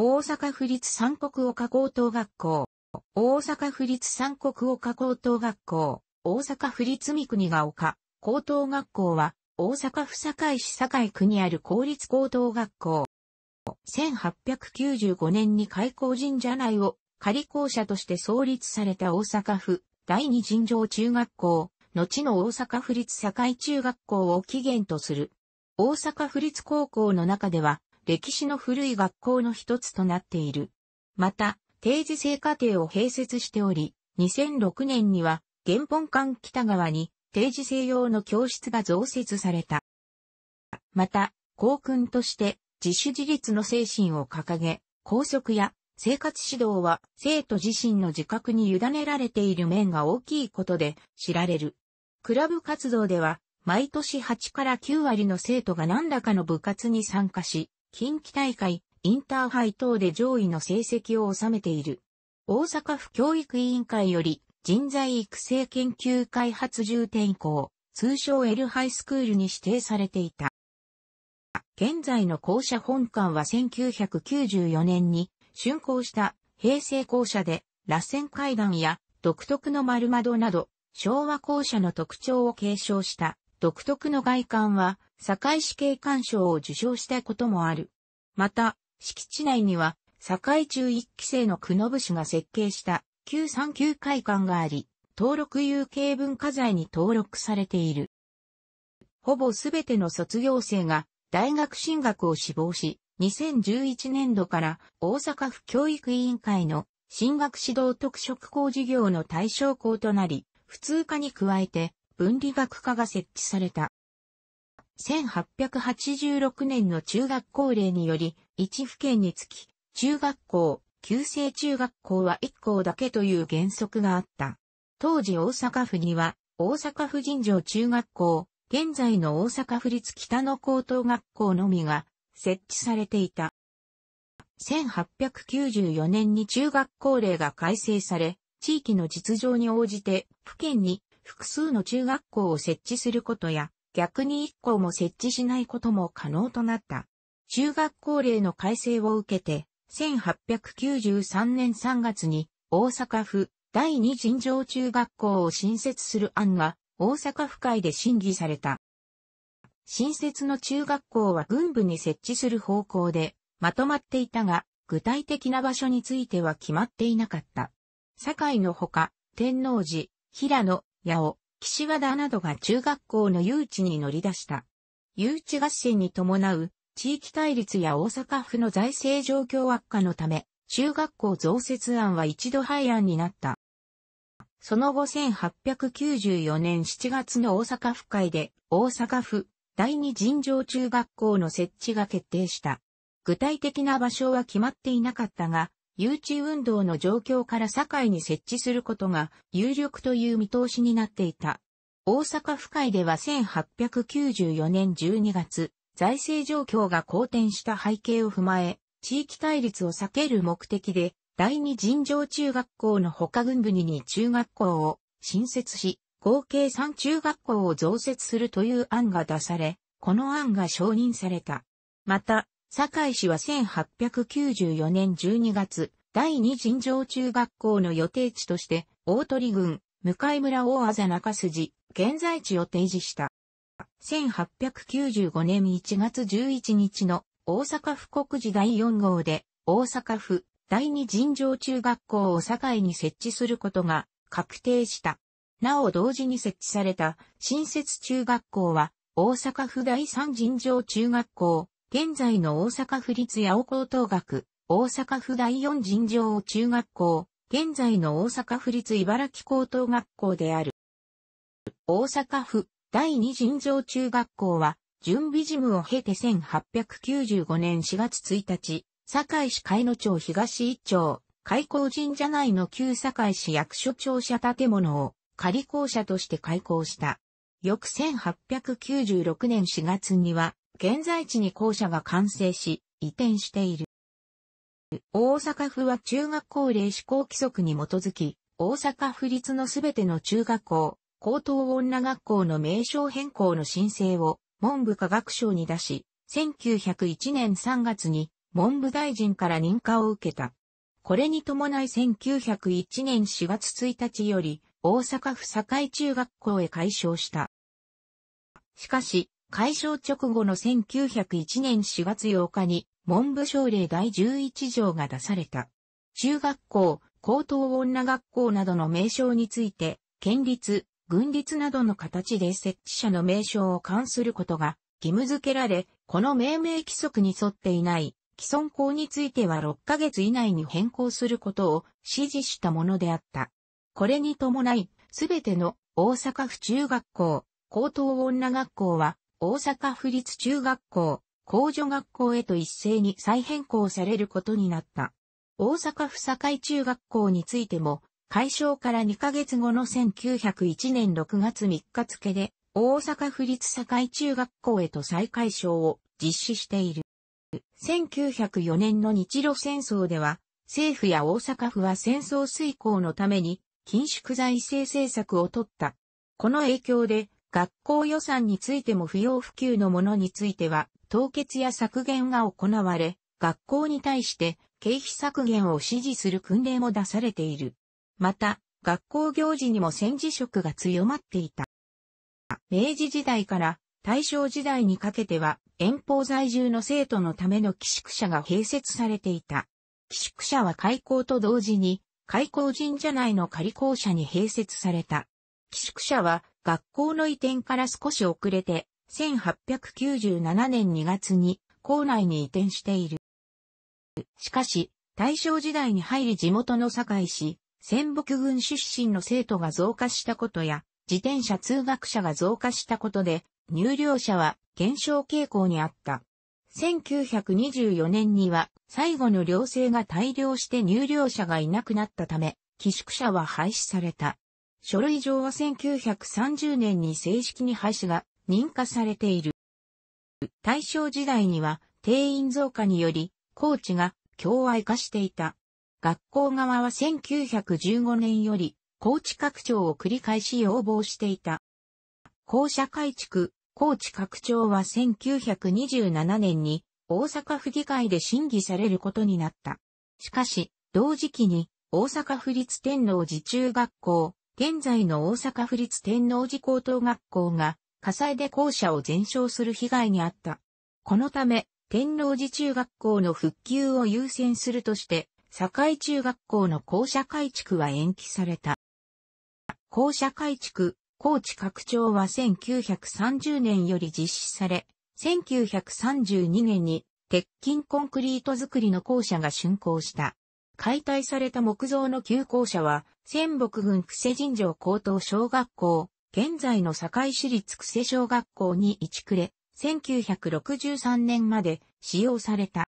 大阪府立三国岡高等学校、大阪府立三国岡高等学校、大阪府立三国が丘高等学校は、大阪府堺市堺区にある公立高等学校。1895年に開校神社内を仮校舎として創立された大阪府第二尋常中学校、後の大阪府立堺中学校を起源とする。大阪府立高校の中では、歴史の古い学校の一つとなっている。また、定時制課程を併設しており、2006年には、原本館北側に定時制用の教室が増設された。また、校訓として自主自立の精神を掲げ、校則や生活指導は生徒自身の自覚に委ねられている面が大きいことで知られる。クラブ活動では毎年8から9割の生徒が何らかの部活に参加し、近畿大会、インターハイ等で上位の成績を収めている。大阪府教育委員会より人材育成研究開発重点校、通称 L ハイスクールに指定されていた。現在の校舎本館は1994年に竣工した平成校舎で、螺旋階段や独特の丸窓など、昭和校舎の特徴を継承した独特の外観は堺市景観賞を受賞したこともある。また、敷地内には、堺中一期生の久信氏が設計した旧三級会館があり、登録有形文化財に登録されている。ほぼすべての卒業生が大学進学を志望し、2011年度から大阪府教育委員会の進学指導特色校事業の対象校となり、普通科に加えて分離学科が設置された。1886年の中学校令により、1府県につき、中学校、旧制中学校は1校だけという原則があった。当時大阪府には、大阪府尋常中学校、現在の大阪府立北野高等学校のみが設置されていた。1894年に中学校令が改正され、地域の実情に応じて、府県に複数の中学校を設置することや、逆に一校も設置しないことも可能となった。中学校令の改正を受けて、1893年3月に大阪府第二尋常中学校を新設する案が大阪府会で審議された。新設の中学校は軍部に設置する方向でまとまっていたが、具体的な場所については決まっていなかった。堺のほか、天王寺、平野、八尾、岸和田などが中学校の誘致に乗り出した。誘致合戦に伴う地域対立や大阪府の財政状況悪化のため、中学校増設案は一度廃案になった。その後1894年7月の大阪府会で大阪府第二尋常中学校の設置が決定した。具体的な場所は決まっていなかったが、誘致運動の状況から堺に設置することが有力という見通しになっていた。大阪府会では1894年12月、財政状況が好転した背景を踏まえ、地域対立を避ける目的で、第二尋常中学校の他軍部に2中学校を新設し、合計3中学校を増設するという案が出され、この案が承認された。また、堺市は1894年12月、第二尋常中学校の予定地として、大鳥郡、向井村大あざ中筋、現在地を提示した。1895年1月11日の大阪府国時第4号で、大阪府第二尋常中学校を堺に設置することが確定した。なお同時に設置された新設中学校は、大阪府第三尋常中学校、現在の大阪府立八尾高等学、大阪府第四尋常中学校、現在の大阪府立茨城高等学校である。大阪府第二尋常中学校は、準備事務を経て1895年4月1日、堺市海野町東一町、開港神社内の旧堺市役所庁舎建物を仮校舎として開校した。翌1896年4月には、現在地に校舎が完成し、移転している。大阪府は中学校令施行規則に基づき、大阪府立のすべての中学校、高等女学校の名称変更の申請を文部科学省に出し、1901年3月に文部大臣から認可を受けた。これに伴い1901年4月1日より大阪府堺中学校へ改称した。しかし、解消直後の1901年4月8日に文部省令第11条が出された。中学校、高等女学校などの名称について、県立、軍立などの形で設置者の名称を関することが義務付けられ、この命名規則に沿っていない既存校については6ヶ月以内に変更することを指示したものであった。これに伴い、すべての大阪府中学校、高等女学校は大阪府立中学校、工女学校へと一斉に再変更されることになった。大阪府堺中学校についても、解消から2ヶ月後の1901年6月3日付で、大阪府立堺中学校へと再解消を実施している。1904年の日露戦争では、政府や大阪府は戦争遂行のために、緊縮財政政策を取った。この影響で、学校予算についても不要不急のものについては、凍結や削減が行われ、学校に対して経費削減を指示する訓令も出されている。また、学校行事にも戦時色が強まっていた。明治時代から大正時代にかけては、遠方在住の生徒のための寄宿舎が併設されていた。寄宿舎は開校と同時に、開校神社内の仮校舎に併設された。寄宿舎は学校の移転から少し遅れて、1897年2月に校内に移転している。しかし、大正時代に入り地元の堺市、戦北郡出身の生徒が増加したことや、自転車通学者が増加したことで、入寮者は減少傾向にあった。1924年には最後の寮生が大量して入寮者がいなくなったため、寄宿舎は廃止された。書類上は1930年に正式に廃止が認可されている。大正時代には定員増加により、高知が共愛化していた。学校側は1915年より、高知拡張を繰り返し要望していた。校舎改築、高知拡張は1927年に大阪府議会で審議されることになった。しかし、同時期に大阪府立天皇寺中学校、現在の大阪府立天王寺高等学校が火災で校舎を全焼する被害にあった。このため、天王寺中学校の復旧を優先するとして、堺中学校の校舎改築は延期された。校舎改築、高知拡張は1930年より実施され、1932年に鉄筋コンクリート造りの校舎が竣工した。解体された木造の旧校舎は、仙北郡久世神城高等小学校、現在の堺市立久世小学校に位置くれ、1963年まで使用された。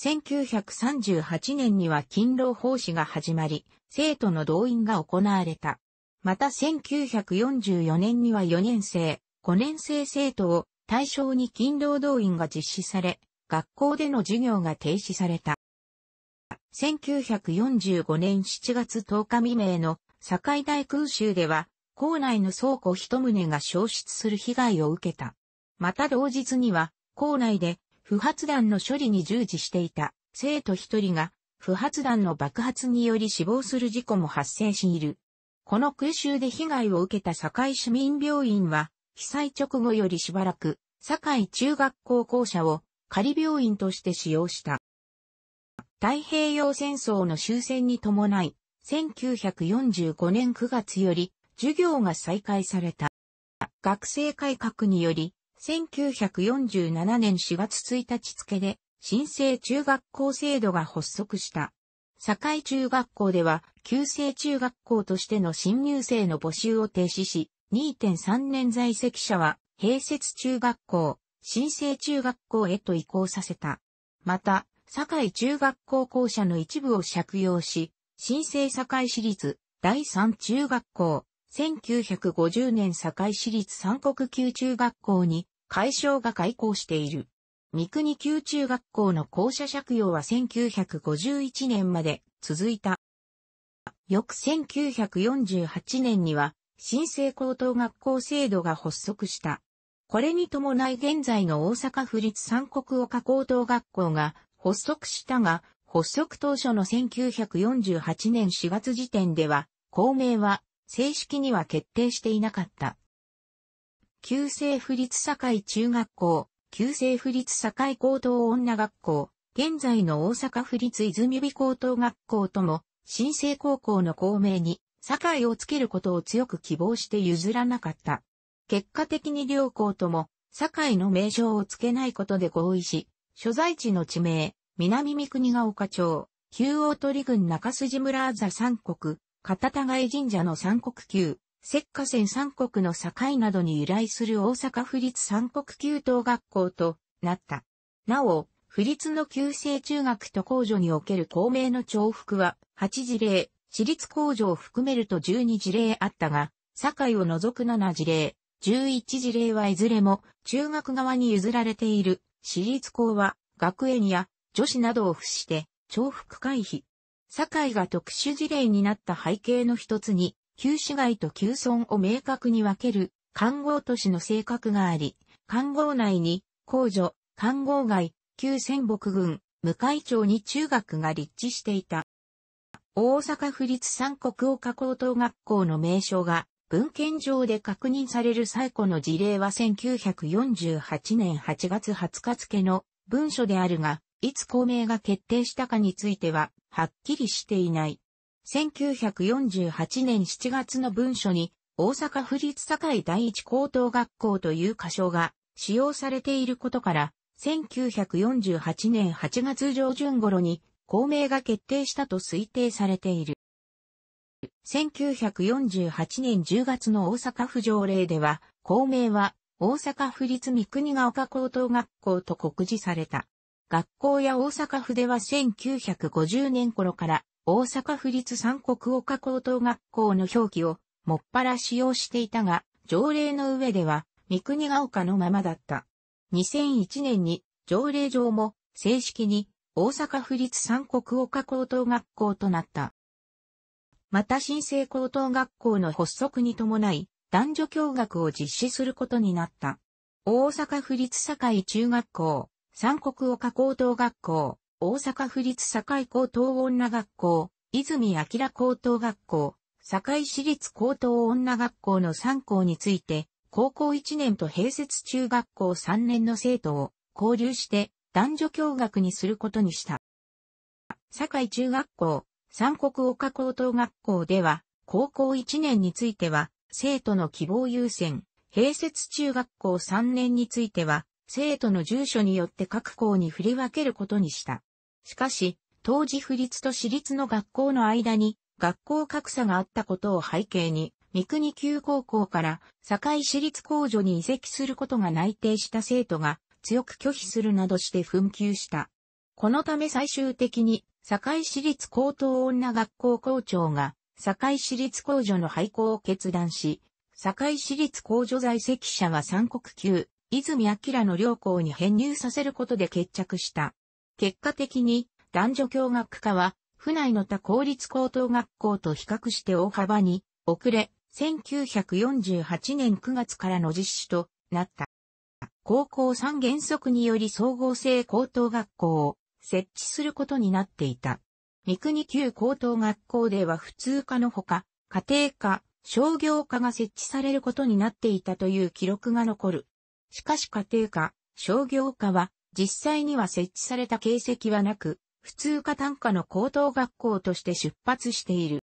1938年には勤労奉仕が始まり、生徒の動員が行われた。また1944年には4年生、5年生生徒を対象に勤労動員が実施され、学校での授業が停止された。1945年7月10日未明の堺大空襲では、校内の倉庫一棟が消失する被害を受けた。また同日には、校内で不発弾の処理に従事していた生徒一人が不発弾の爆発により死亡する事故も発生している。この空襲で被害を受けた堺市民病院は、被災直後よりしばらく、堺中学校校舎を仮病院として使用した。太平洋戦争の終戦に伴い、1945年9月より授業が再開された。学生改革により、1947年4月1日付で、新生中学校制度が発足した。堺中学校では、旧制中学校としての新入生の募集を停止し、2.3年在籍者は、併設中学校、新生中学校へと移行させた。また、堺中学校校舎の一部を借用し、新生堺市立第三中学校、1950年堺市立三国級中学校に解消が開校している。三国級中学校の校舎借用は1951年まで続いた。翌1948年には、新生高等学校制度が発足した。これに伴い現在の大阪府立三国岡高等学校が発足したが、発足当初の1948年4月時点では、公明は正式には決定していなかった。旧制府立堺中学校、旧制府立堺高等女学校、現在の大阪府立泉美高等学校とも、新生高校の校名に、堺をつけることを強く希望して譲らなかった。結果的に両校とも、堺の名称をつけないことで合意し、所在地の地名、南三国が丘町、旧大鳥郡中筋村座三国、片田貝神社の三国級、石河線三国の境などに由来する大阪府立三国級等学校となった。なお、府立の旧制中学と公助における公明の重複は8事例、私立公助を含めると12事例あったが、境を除く7事例、11事例はいずれも中学側に譲られている。私立校は、学園や女子などを付して、重複回避。堺が特殊事例になった背景の一つに、旧市街と旧村を明確に分ける、看護都市の性格があり、看護内に、公女、看護外、旧仙北郡、向井町に中学が立地していた。大阪府立三国岡高等学校の名称が、文献上で確認される最古の事例は1948年8月20日付の文書であるが、いつ公明が決定したかについては、はっきりしていない。1948年7月の文書に、大阪府立堺第一高等学校という箇所が使用されていることから、1948年8月上旬頃に公明が決定したと推定されている。1948年10月の大阪府条例では、校名は大阪府立三国ヶ丘高等学校と告示された。学校や大阪府では1950年頃から大阪府立三国岡高等学校の表記をもっぱら使用していたが、条例の上では三国ヶ丘のままだった。2001年に条例上も正式に大阪府立三国岡高等学校となった。また新生高等学校の発足に伴い、男女共学を実施することになった。大阪府立堺中学校、三国岡高等学校、大阪府立堺高等女学校、泉明高等学校、堺市立高等女学校の3校について、高校1年と併設中学校3年の生徒を交流して男女共学にすることにした。堺中学校、三国岡高等学校では、高校1年については、生徒の希望優先、併設中学校3年については、生徒の住所によって各校に振り分けることにした。しかし、当時府立と私立の学校の間に、学校格差があったことを背景に、三国旧高校から堺市立工場に移籍することが内定した生徒が強く拒否するなどして紛糾した。このため最終的に堺市立高等女学校校長が、堺市立公女の廃校を決断し、堺市立公女在籍者は三国級、泉明の両校に編入させることで決着した。結果的に、男女共学科は、府内の他公立高等学校と比較して大幅に、遅れ、1948年9月からの実施となった。高校3原則により総合性高等学校を設置することになっていた。三国旧高等学校では普通科のほか、家庭科、商業科が設置されることになっていたという記録が残る。しかし家庭科、商業科は実際には設置された形跡はなく、普通科単科の高等学校として出発している。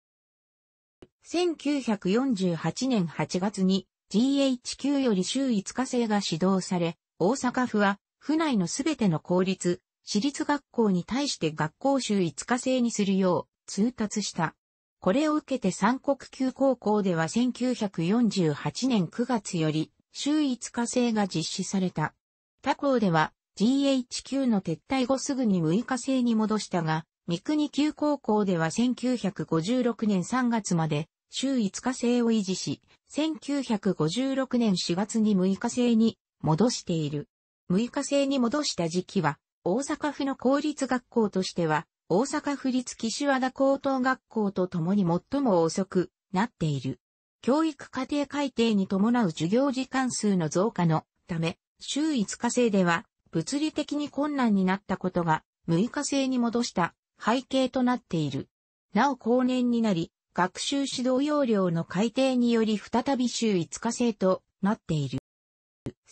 1948年8月に GHQ より週5日制が指導され、大阪府は府内のすべての公立、私立学校に対して学校週5日制にするよう通達した。これを受けて三国級高校では1948年9月より週5日制が実施された。他校では GHQ の撤退後すぐに6日制に戻したが、三国級高校では1956年3月まで週5日制を維持し、1956年4月に6日制に戻している。6日制に戻した時期は大阪府の公立学校としては、大阪府立岸和田高等学校とともに最も遅くなっている。教育課程改定に伴う授業時間数の増加のため、週5日制では物理的に困難になったことが6日制に戻した背景となっている。なお後年になり、学習指導要領の改定により再び週5日制となっている。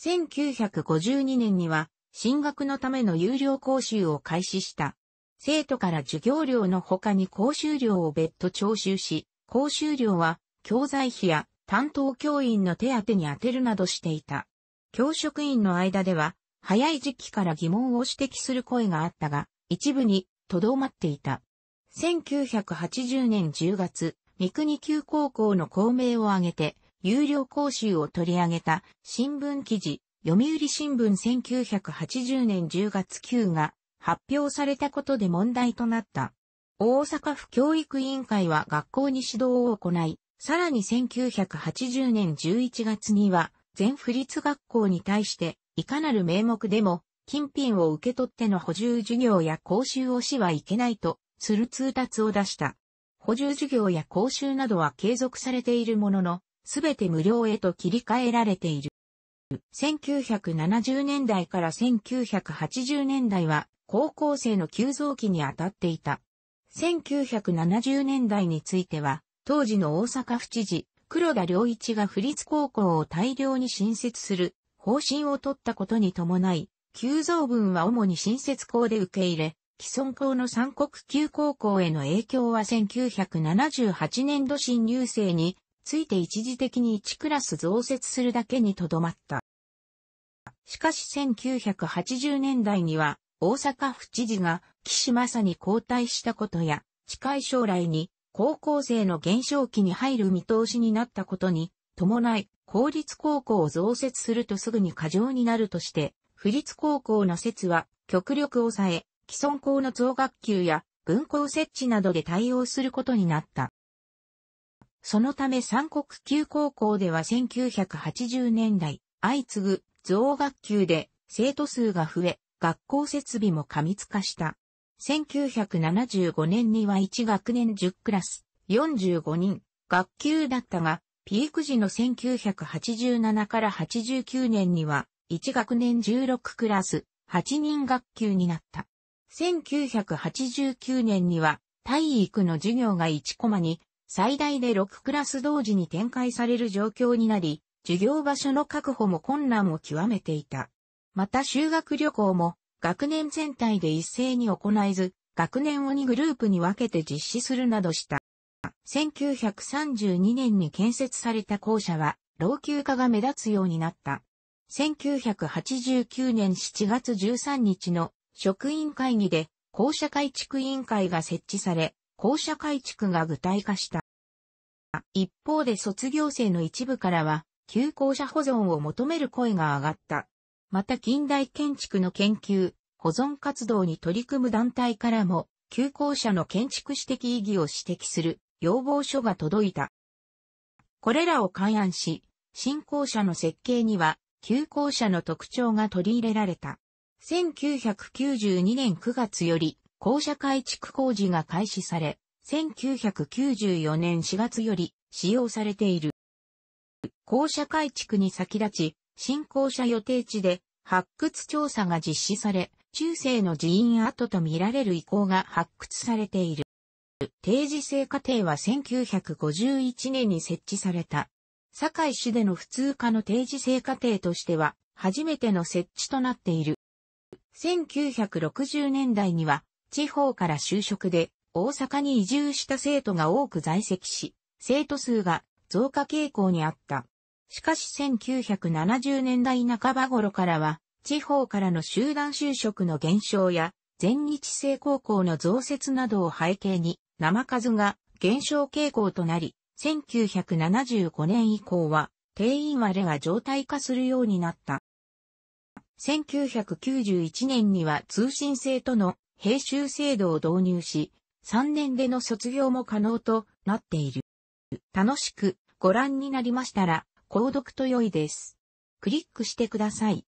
1952年には進学のための有料講習を開始した。生徒から授業料の他に講習料を別途徴収し、講習料は教材費や担当教員の手当に充てるなどしていた。教職員の間では、早い時期から疑問を指摘する声があったが、一部にとどまっていた。1980年10月、三国急高校の校名を挙げて、有料講習を取り上げた新聞記事、読売新聞1980年10月9が発表されたことで問題となった。大阪府教育委員会は学校に指導を行い、さらに1980年11月には、全府立学校に対して、いかなる名目でも、金品を受け取っての補充授業や講習をしはいけないと、する通達を出した。補充授業や講習などは継続されているものの、すべて無料へと切り替えられている。1970年代から1980年代は高校生の急増期に当たっていた。1970年代については、当時の大阪府知事、黒田良一が府立高校を大量に新設する方針を取ったことに伴い、急増分は主に新設校で受け入れ、既存校の三国級高校への影響は1978年度新入生について一時的に1クラス増設するだけにとどまった。しかし1980年代には大阪府知事が岸正に交代したことや近い将来に高校生の減少期に入る見通しになったことに伴い公立高校を増設するとすぐに過剰になるとして府立高校の説は極力抑え既存校の増学級や分校設置などで対応することになった。そのため三国級高校では1980年代、相次ぐ増学級で生徒数が増え、学校設備も過密化した。1975年には1学年10クラス、45人、学級だったが、ピーク時の1987から89年には、1学年16クラス、8人学級になった。1989年には、体育の授業が1コマに最大で6クラス同時に展開される状況になり、授業場所の確保も困難を極めていた。また修学旅行も学年全体で一斉に行えず、学年を2グループに分けて実施するなどした。1932年に建設された校舎は、老朽化が目立つようになった。1989年7月13日の職員会議で、校舎改築委員会が設置され、校舎改築が具体化した。一方で卒業生の一部からは、旧校舎保存を求める声が上がった。また近代建築の研究、保存活動に取り組む団体からも、旧校舎の建築史的意義を指摘する要望書が届いた。これらを勘案し、新校舎の設計には、旧校舎の特徴が取り入れられた。1992年9月より、校舎改築工事が開始され、1994年4月より使用されている。校舎改築に先立ち、新校舎予定地で発掘調査が実施され、中世の寺院跡と見られる遺構が発掘されている。定時制課程は1951年に設置された。堺市での普通科の定時制課程としては初めての設置となっている。1960年代には地方から就職で大阪に移住した生徒が多く在籍し、生徒数が増加傾向にあった。しかし1970年代半ば頃からは、地方からの集団就職の減少や、全日制高校の増設などを背景に、生数が減少傾向となり、1975年以降は、定員割れが常態化するようになった。1991年には通信制との編集制度を導入し、3年での卒業も可能となっている。楽しくご覧になりましたら、購読と良いです。クリックしてください。